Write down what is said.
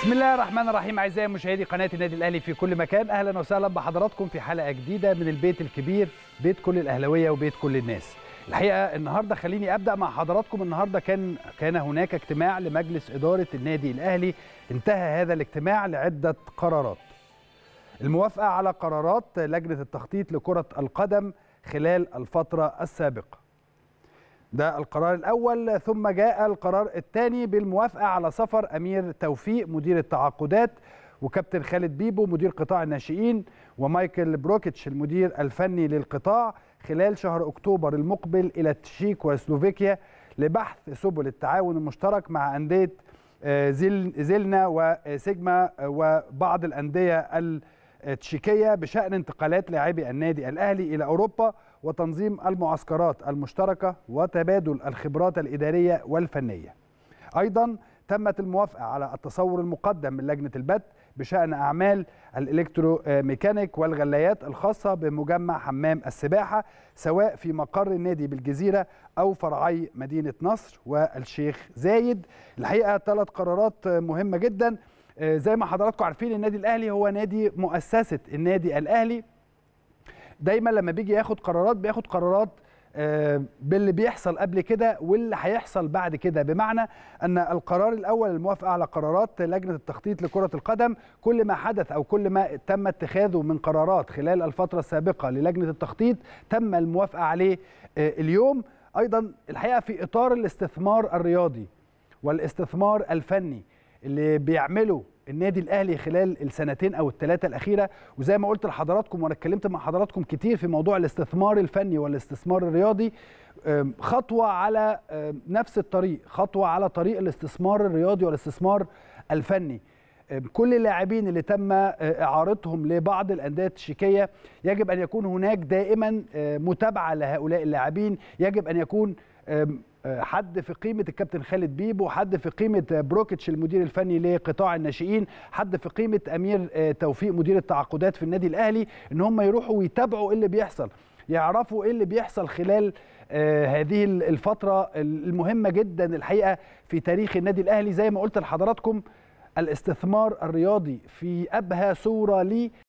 بسم الله الرحمن الرحيم اعزائي مشاهدي قناه النادي الاهلي في كل مكان اهلا وسهلا بحضراتكم في حلقه جديده من البيت الكبير بيت كل الاهلاويه وبيت كل الناس الحقيقه النهارده خليني ابدا مع حضراتكم النهارده كان كان هناك اجتماع لمجلس اداره النادي الاهلي انتهى هذا الاجتماع لعده قرارات الموافقه على قرارات لجنه التخطيط لكره القدم خلال الفتره السابقه ده القرار الأول ثم جاء القرار الثاني بالموافقة على سفر أمير توفيق مدير التعاقدات وكابتن خالد بيبو مدير قطاع الناشئين ومايكل بروكيتش المدير الفني للقطاع خلال شهر أكتوبر المقبل إلى التشيك وسلوفيكيا لبحث سبل التعاون المشترك مع أندية آه، زلنا وسيجما آه، آه، وبعض الأندية التشيكية بشأن انتقالات لاعبي النادي الأهلي إلى أوروبا وتنظيم المعسكرات المشتركة وتبادل الخبرات الإدارية والفنية أيضا تمت الموافقة على التصور المقدم من لجنة البت بشأن أعمال الإلكتروميكانيك والغلايات الخاصة بمجمع حمام السباحة سواء في مقر النادي بالجزيرة أو فرعي مدينة نصر والشيخ زايد الحقيقة ثلاث قرارات مهمة جدا آه، زي ما حضراتكم عارفين النادي الأهلي هو نادي مؤسسة النادي الأهلي دايما لما بيجي ياخد قرارات بياخد قرارات آه، باللي بيحصل قبل كده واللي هيحصل بعد كده بمعنى ان القرار الاول الموافقه على قرارات لجنه التخطيط لكره القدم كل ما حدث او كل ما تم اتخاذه من قرارات خلال الفتره السابقه للجنه التخطيط تم الموافقه عليه آه، اليوم ايضا الحقيقه في اطار الاستثمار الرياضي والاستثمار الفني اللي بيعمله النادي الاهلي خلال السنتين او الثلاثه الاخيره وزي ما قلت لحضراتكم وانا اتكلمت مع حضراتكم كتير في موضوع الاستثمار الفني والاستثمار الرياضي خطوه على نفس الطريق خطوه على طريق الاستثمار الرياضي والاستثمار الفني كل اللاعبين اللي تم آه، اعارتهم لبعض الانديه التشيكيه يجب ان يكون هناك دائما آه، متابعه لهؤلاء اللاعبين يجب ان يكون أه، حد في قيمه الكابتن خالد بيبو حد في قيمه أه، بروكيتش المدير الفني لقطاع الناشئين حد في قيمه امير أه، توفيق مدير التعاقدات في النادي الاهلي ان هم يروحوا ويتابعوا ايه اللي بيحصل يعرفوا ايه اللي بيحصل خلال هذه الفتره المهمه جدا الحقيقه في تاريخ النادي الاهلي زي ما قلت لحضراتكم الاستثمار الرياضي في ابهى صوره ليه